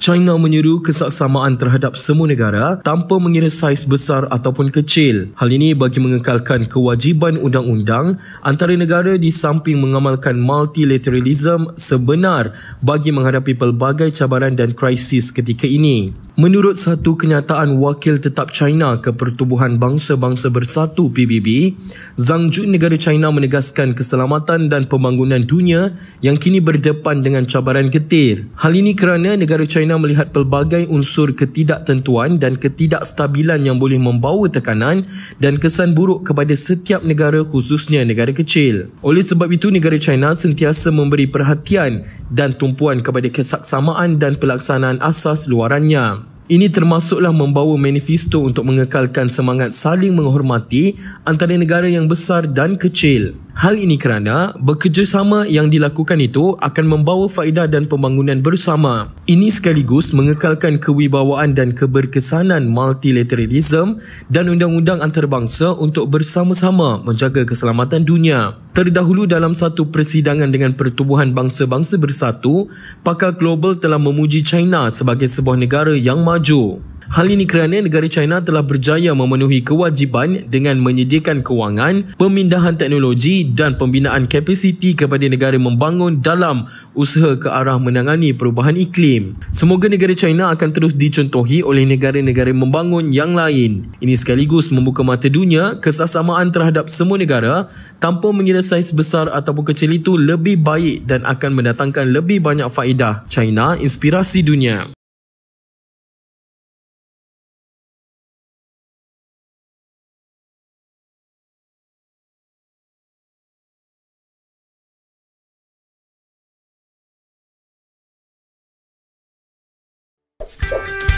China menyeru kesaksamaan terhadap semua negara tanpa mengira saiz besar ataupun kecil. Hal ini bagi mengekalkan kewajiban undang-undang antara negara di samping mengamalkan multilateralism sebenar bagi menghadapi pelbagai cabaran dan krisis ketika ini. Menurut satu kenyataan wakil tetap China ke Pertubuhan Bangsa-Bangsa Bersatu PBB, Zhang Jun negara China menegaskan keselamatan dan pembangunan dunia yang kini berdepan dengan cabaran getir. Hal ini kerana negara China melihat pelbagai unsur ketidaktentuan dan ketidakstabilan yang boleh membawa tekanan dan kesan buruk kepada setiap negara khususnya negara kecil. Oleh sebab itu, negara China sentiasa memberi perhatian dan tumpuan kepada kesaksamaan dan pelaksanaan asas luarannya. Ini termasuklah membawa manifesto untuk mengekalkan semangat saling menghormati antara negara yang besar dan kecil. Hal ini kerana bekerjasama yang dilakukan itu akan membawa faedah dan pembangunan bersama. Ini sekaligus mengekalkan kewibawaan dan keberkesanan multilateralism dan undang-undang antarabangsa untuk bersama-sama menjaga keselamatan dunia. Terdahulu dalam satu persidangan dengan Pertubuhan Bangsa-Bangsa Bersatu, pakar global telah memuji China sebagai sebuah negara yang maju. Hal ini kerana negara China telah berjaya memenuhi kewajipan dengan menyediakan kewangan, pemindahan teknologi dan pembinaan kapasiti kepada negara membangun dalam usaha ke arah menangani perubahan iklim. Semoga negara China akan terus dicontohi oleh negara-negara membangun yang lain. Ini sekaligus membuka mata dunia kesasamaan terhadap semua negara tanpa mengira saiz besar ataupun kecil itu lebih baik dan akan mendatangkan lebih banyak faedah. China inspirasi dunia. Thank